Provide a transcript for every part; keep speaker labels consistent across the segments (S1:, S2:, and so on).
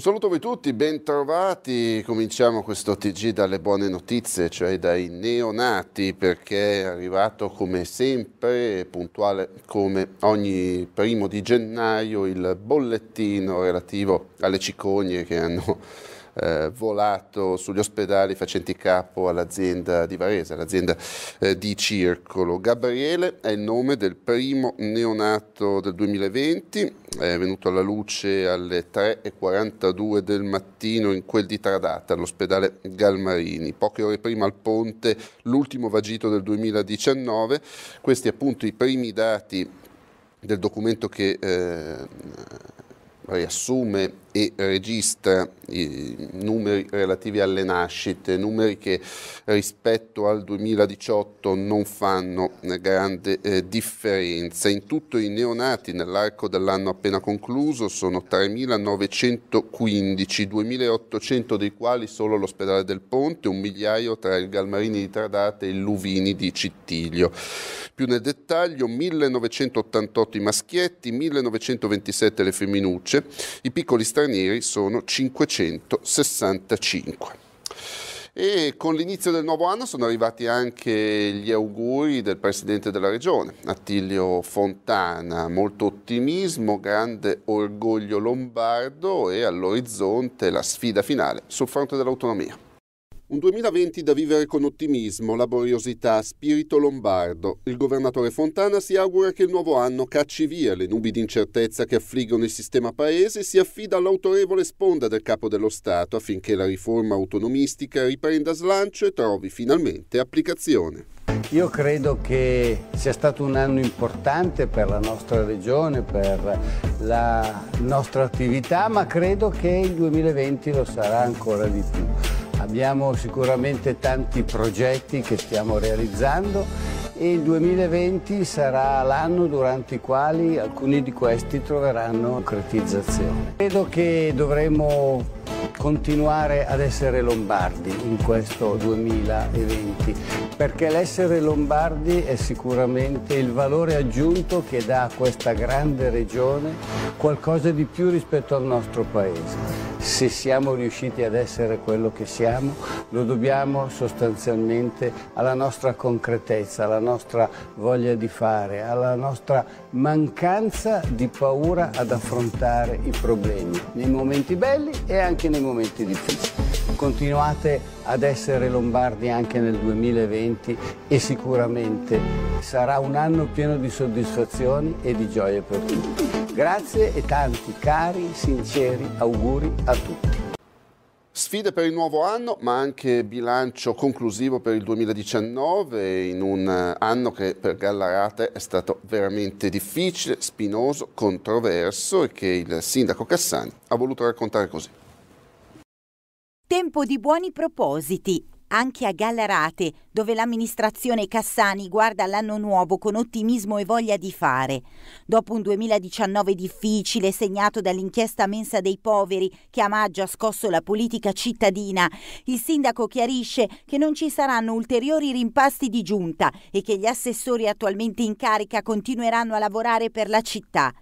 S1: Un saluto a voi tutti, bentrovati. Cominciamo questo TG dalle buone notizie, cioè dai neonati, perché è arrivato come sempre, puntuale come ogni primo di gennaio, il bollettino relativo alle cicogne che hanno eh, volato sugli ospedali facenti capo all'azienda di Varese, all'azienda eh, di Circolo. Gabriele è il nome del primo neonato del 2020, è venuto alla luce alle 3.42 del mattino in quel di Tradata, all'ospedale Galmarini. Poche ore prima al ponte l'ultimo vagito del 2019, questi appunto i primi dati del documento che eh, riassume e registra i numeri relativi alle nascite, numeri che rispetto al 2018 non fanno grande eh, differenza. In tutto i neonati nell'arco dell'anno appena concluso sono 3.915, 2.800 dei quali solo l'ospedale del Ponte, un migliaio tra il Galmarini di Tradate e il Luvini di Cittiglio. Più nel dettaglio 1.988 i maschietti, 1.927 le femminucce, i piccoli stranieri sono 565. E con l'inizio del nuovo anno sono arrivati anche gli auguri del Presidente della Regione, Attilio Fontana, molto ottimismo, grande orgoglio lombardo e all'orizzonte la sfida finale sul fronte dell'autonomia. Un 2020 da vivere con ottimismo, laboriosità, spirito lombardo. Il governatore Fontana si augura che il nuovo anno cacci via le nubi di incertezza che affliggono il sistema paese e si affida all'autorevole sponda del capo dello Stato affinché la riforma autonomistica riprenda slancio e trovi finalmente applicazione.
S2: Io credo che sia stato un anno importante per la nostra regione, per la nostra attività, ma credo che il 2020 lo sarà ancora di più abbiamo sicuramente tanti progetti che stiamo realizzando e il 2020 sarà l'anno durante i quali alcuni di questi troveranno concretizzazione. Credo che dovremo continuare ad essere lombardi in questo 2020 perché l'essere lombardi è sicuramente il valore aggiunto che dà a questa grande regione qualcosa di più rispetto al nostro paese. Se siamo riusciti ad essere quello che siamo, lo dobbiamo sostanzialmente alla nostra concretezza, alla nostra voglia di fare, alla nostra mancanza di paura ad affrontare i problemi, nei momenti belli e anche nei momenti difficili. Continuate ad essere lombardi anche nel 2020 e sicuramente sarà un anno pieno di soddisfazioni e di gioie per tutti. Grazie e tanti cari, sinceri auguri a tutti.
S1: Sfide per il nuovo anno, ma anche bilancio conclusivo per il 2019, in un eh, anno che per Gallarate è stato veramente difficile, spinoso, controverso e che il sindaco Cassani ha voluto raccontare così.
S3: Tempo di buoni propositi anche a Gallarate, dove l'amministrazione Cassani guarda l'anno nuovo con ottimismo e voglia di fare. Dopo un 2019 difficile, segnato dall'inchiesta mensa dei poveri che a maggio ha scosso la politica cittadina, il sindaco chiarisce che non ci saranno ulteriori rimpasti di giunta e che gli assessori attualmente in carica continueranno a lavorare per la città.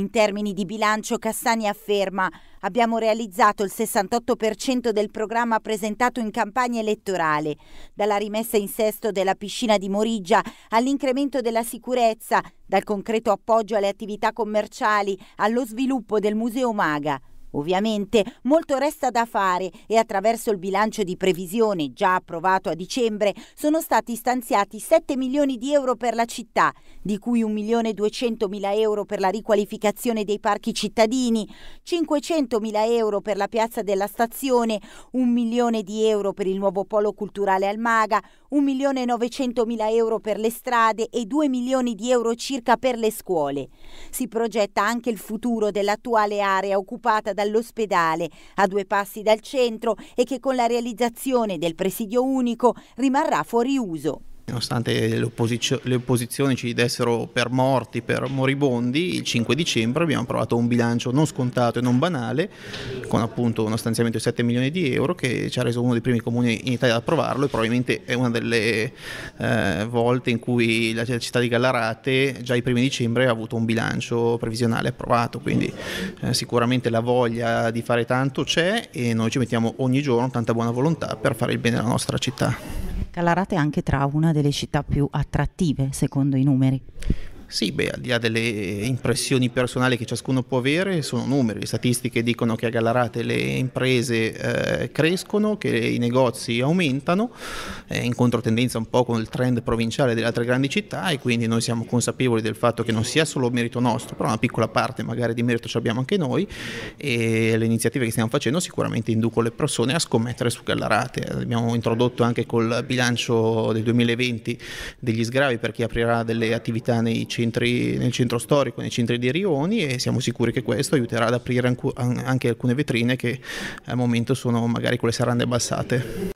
S3: In termini di bilancio, Cassani afferma abbiamo realizzato il 68% del programma presentato in campagna elettorale, dalla rimessa in sesto della piscina di Moriggia all'incremento della sicurezza, dal concreto appoggio alle attività commerciali, allo sviluppo del Museo Maga. Ovviamente molto resta da fare e attraverso il bilancio di previsione già approvato a dicembre sono stati stanziati 7 milioni di euro per la città, di cui 1 milione 200 mila euro per la riqualificazione dei parchi cittadini, 500 mila euro per la piazza della stazione, 1 milione di euro per il nuovo polo culturale Almaga, 1 milione 900 mila euro per le strade e 2 milioni di euro circa per le scuole. Si progetta anche il futuro dell'attuale area occupata da dall'ospedale, a due passi dal centro e che con la realizzazione del presidio unico rimarrà fuori uso
S4: nonostante le, opposiz- le, opposizioni ci dessero per morti, per moribondi, il 5 dicembre abbiamo approvato un bilancio non scontato e non banale, con appunto uno stanziamento di 7 milioni di euro che ci ha reso uno dei primi comuni in Italia ad approvarlo e probabilmente è una delle eh, volte in cui la città di Gallarate già i primi dicembre ha avuto un bilancio previsionale approvato, quindi eh, sicuramente la voglia di fare tanto c'è e noi ci mettiamo ogni giorno tanta buona volontà per fare il bene alla nostra città.
S3: Calarate è anche tra una delle città più attrattive secondo i numeri.
S4: Sì, beh, al di là delle eh, impressioni personali che ciascuno può avere, sono numeri. Le statistiche dicono che a Gallarate le imprese eh, crescono, che i negozi aumentano, eh, in controtendenza un po' con il trend provinciale delle altre grandi città e quindi noi siamo consapevoli del fatto che non sia solo merito nostro, però una piccola parte magari di merito ci abbiamo anche noi e le iniziative che stiamo facendo sicuramente inducono le persone a scommettere su Gallarate. Abbiamo introdotto anche col bilancio del 2020 degli sgravi per chi aprirà delle attività nei centri centri, nel centro storico, nei centri di Rioni e siamo sicuri che questo aiuterà ad aprire anche alcune vetrine che al momento sono magari quelle saranno abbassate.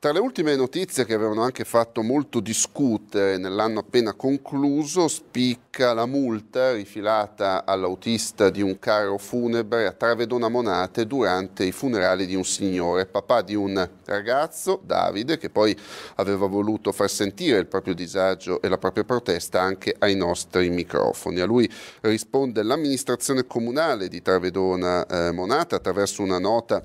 S1: Tra le ultime notizie che avevano anche fatto molto discutere nell'anno appena concluso spicca la multa rifilata all'autista di un carro funebre a Travedona Monate durante i funerali di un signore, papà di un ragazzo, Davide, che poi aveva voluto far sentire il proprio disagio e la propria protesta anche ai nostri microfoni. A lui risponde l'amministrazione comunale di Travedona eh, Monate attraverso una nota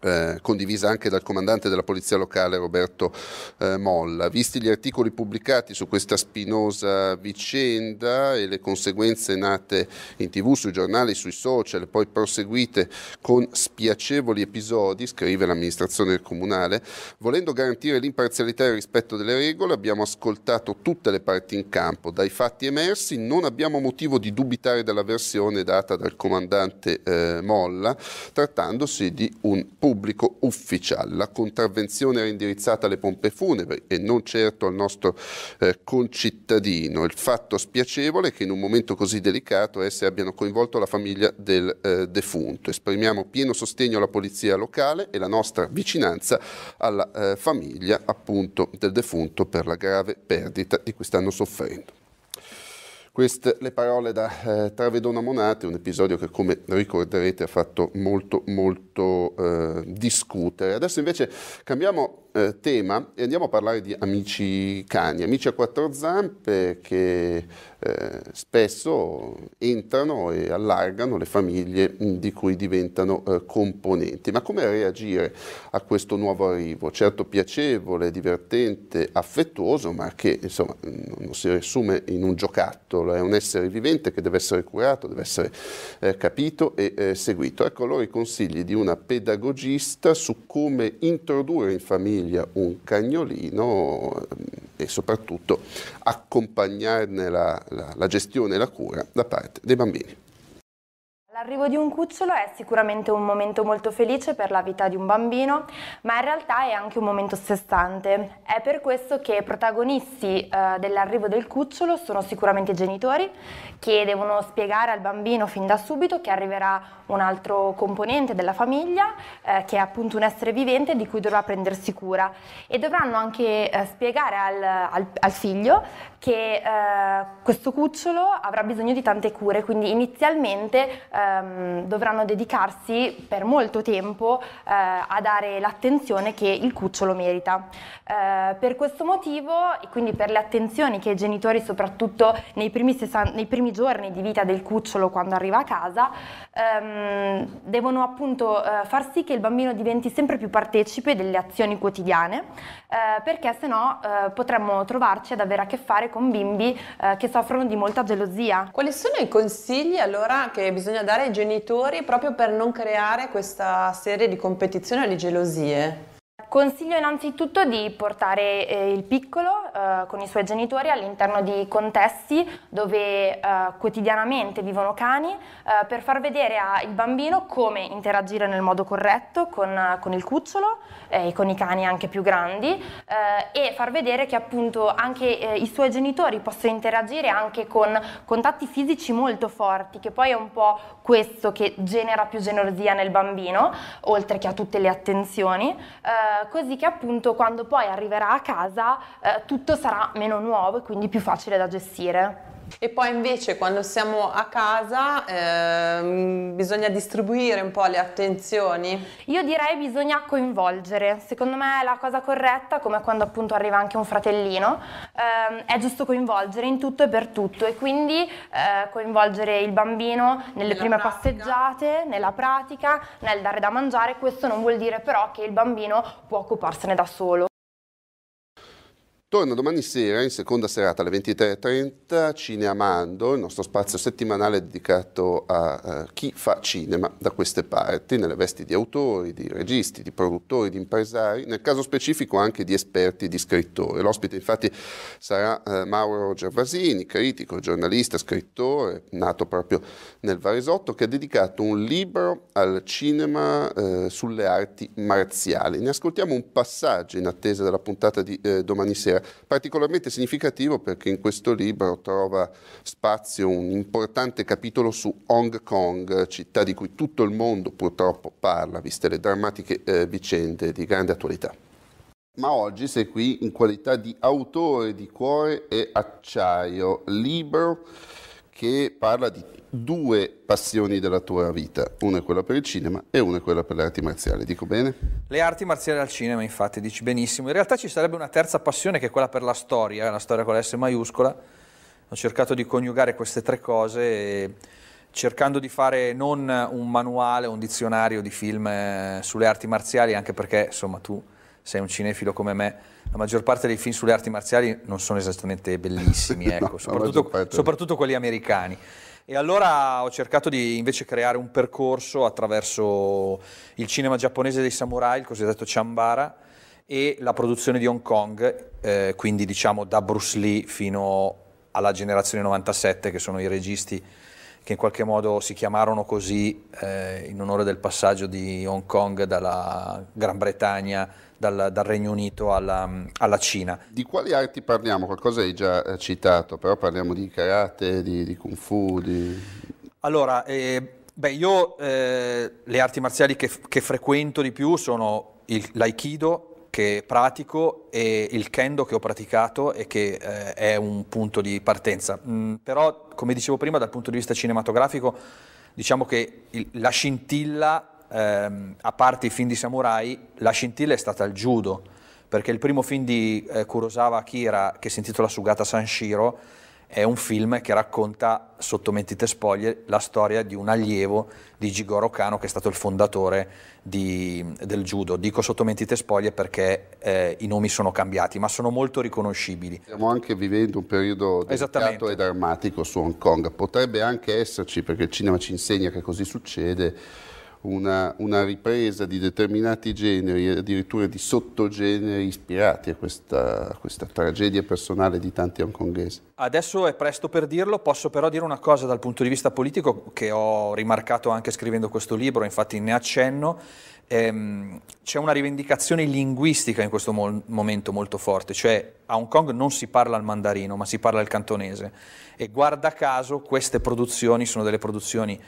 S1: eh, condivisa anche dal comandante della polizia locale Roberto eh, Molla. Visti gli articoli pubblicati su questa spinosa vicenda e le conseguenze nate in tv, sui giornali, sui social poi proseguite con spiacevoli episodi, scrive l'amministrazione comunale, volendo garantire l'imparzialità e il rispetto delle regole abbiamo ascoltato tutte le parti in campo. Dai fatti emersi non abbiamo motivo di dubitare della versione data dal comandante eh, Molla, trattandosi di un pubblico ufficiale. La contravvenzione era indirizzata alle pompe funebri e non certo al nostro eh, concittadino. Il fatto spiacevole è che in un momento così delicato esse abbiano coinvolto la famiglia del eh, defunto. Esprimiamo pieno sostegno alla polizia locale e la nostra vicinanza alla eh, famiglia appunto del defunto per la grave perdita di cui stanno soffrendo. Queste le parole da eh, Travedona Monate, un episodio che come ricorderete ha fatto molto molto eh, discutere. Adesso invece cambiamo eh, tema e andiamo a parlare di amici cani, amici a quattro zampe che eh, spesso entrano e allargano le famiglie mm, di cui diventano eh, componenti. Ma come reagire a questo nuovo arrivo? Certo piacevole, divertente, affettuoso, ma che insomma non si riassume in un giocattolo, è un essere vivente che deve essere curato, deve essere eh, capito e eh, seguito. Ecco allora i consigli di una pedagogista su come introdurre in famiglia sveglia un cagnolino ehm, e soprattutto accompagnarne la, la, la gestione e la cura da parte dei bambini.
S5: L'arrivo di un cucciolo è sicuramente un momento molto felice per la vita di un bambino, ma in realtà è anche un momento sestante. È per questo che protagonisti eh, dell'arrivo del cucciolo sono sicuramente i genitori, che devono spiegare al bambino fin da subito che arriverà un altro componente della famiglia, eh, che è appunto un essere vivente di cui dovrà prendersi cura. E dovranno anche eh, spiegare al, al, al, figlio che eh, questo cucciolo avrà bisogno di tante cure, quindi inizialmente eh, ehm, dovranno dedicarsi per molto tempo eh, a dare l'attenzione che il cucciolo merita. Eh, per questo motivo e quindi per le attenzioni che i genitori soprattutto nei primi, sessan- nei primi giorni di vita del cucciolo quando arriva a casa ehm, devono appunto eh, far sì che il bambino diventi sempre più partecipe delle azioni quotidiane eh, perché se no eh, potremmo trovarci ad avere a che fare con bimbi eh, che soffrono di molta gelosia. Quali sono i consigli allora che bisogna dare ai genitori proprio per non creare questa serie di competizioni e di gelosie. Consiglio innanzitutto di portare eh, il piccolo eh, con i suoi genitori all'interno di contesti dove eh, quotidianamente vivono cani eh, per far vedere al bambino come interagire nel modo corretto con, con il cucciolo eh, e con i cani anche più grandi eh, e far vedere che appunto anche i suoi genitori possono interagire anche con contatti fisici molto forti che poi è un po' questo che genera più generosia nel bambino oltre che a tutte le attenzioni eh, così che appunto quando poi arriverà a casa eh, tutto sarà meno nuovo e quindi più facile da gestire. E poi invece quando siamo a casa eh, bisogna distribuire un po' le attenzioni? Io direi bisogna coinvolgere, secondo me è la cosa corretta, come quando appunto arriva anche un fratellino, eh, è giusto coinvolgere in tutto e per tutto e quindi eh, coinvolgere il bambino nelle nella prime pratica. passeggiate, nella pratica, nel dare da mangiare, questo non vuol dire però che il bambino può occuparsene da solo.
S1: Torna domani sera in seconda serata alle 23.30 Cineamando, il nostro spazio settimanale dedicato a uh, chi fa cinema da queste parti, nelle vesti di autori, di registi, di produttori, di impresari, nel caso specifico anche di esperti di scrittori. L'ospite infatti sarà uh, Mauro Gervasini, critico, giornalista, scrittore, nato proprio nel Varesotto, che ha dedicato un libro al cinema uh, sulle arti marziali. Ne ascoltiamo un passaggio in attesa della puntata di domani sera particolarmente significativo perché in questo libro trova spazio un importante capitolo su Hong Kong, città di cui tutto il mondo purtroppo parla, viste le drammatiche eh, vicende di grande attualità. Ma oggi sei qui in qualità di autore di Cuore e Acciaio, libro che parla di due passioni della tua vita, una è quella per il cinema e una è quella per le arti marziali, dico bene?
S6: Le arti marziali al cinema, infatti, dici benissimo. In realtà ci sarebbe una terza passione che è quella per la storia, la storia con la S maiuscola. Ho cercato di coniugare queste tre cose cercando di fare non un manuale, un dizionario di film eh, sulle arti marziali, anche perché, insomma, tu sei un cinefilo come me, la maggior parte dei film sulle arti marziali non sono esattamente bellissimi, ecco, no, soprattutto, soprattutto quelli americani. E allora ho cercato di invece creare un percorso attraverso il cinema giapponese dei samurai, il cosiddetto Chambara, e la produzione di Hong Kong, eh, quindi diciamo da Bruce Lee fino alla generazione 97, che sono i registi che in qualche modo si chiamarono così eh, in onore del passaggio di Hong Kong dalla Gran Bretagna dal, dal Regno Unito alla, alla, Cina.
S1: Di quali arti parliamo? Qualcosa hai già eh, citato, però parliamo di karate, di, di kung fu, di...
S6: Allora, eh, beh, io eh, le arti marziali che, che, frequento di più sono il, l'aikido, che pratico e il kendo che ho praticato e che eh, è un punto di partenza. Mm, però, come dicevo prima, dal punto di vista cinematografico, diciamo che il, la scintilla ehm, a parte i film di samurai, la scintilla è stata il judo, perché il primo film di eh, Kurosawa Akira, che si intitola Sugata Sanshiro, è un film che racconta sotto mentite spoglie la storia di un allievo di Jigoro Kano che è stato il fondatore di, del judo. Dico sotto mentite spoglie perché eh, i nomi sono cambiati, ma sono molto riconoscibili.
S1: Stiamo anche vivendo un periodo delicato e drammatico su Hong Kong. Potrebbe anche esserci, perché il cinema ci insegna che così succede, una, una, ripresa di determinati generi addirittura di sottogeneri ispirati a questa, a questa tragedia personale di tanti hongkongesi.
S6: Adesso è presto per dirlo, posso però dire una cosa dal punto di vista politico che ho rimarcato anche scrivendo questo libro, infatti ne accenno. Ehm, c'è una rivendicazione linguistica in questo mo- momento molto forte, cioè a Hong Kong non si parla il mandarino ma si parla il cantonese e guarda caso queste produzioni sono delle produzioni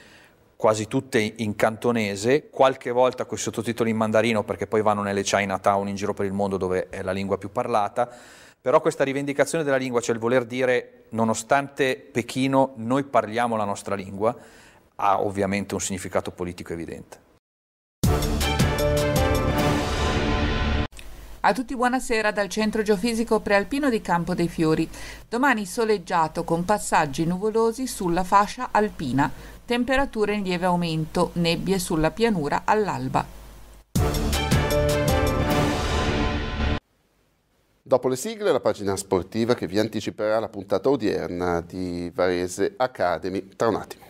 S6: quasi tutte in cantonese, qualche volta con i sottotitoli in mandarino perché poi vanno nelle Chinatown in giro per il mondo dove è la lingua più parlata, però questa rivendicazione della lingua, cioè il voler dire nonostante Pechino noi parliamo la nostra lingua, ha ovviamente un significato politico evidente.
S3: A tutti buonasera dal Centro Geofisico Prealpino di Campo dei Fiori. Domani soleggiato con passaggi nuvolosi sulla fascia alpina temperature in lieve aumento, nebbie sulla pianura all'alba.
S1: Dopo le sigle, la pagina sportiva che vi anticiperà la puntata odierna di Varese Academy. Tra un attimo.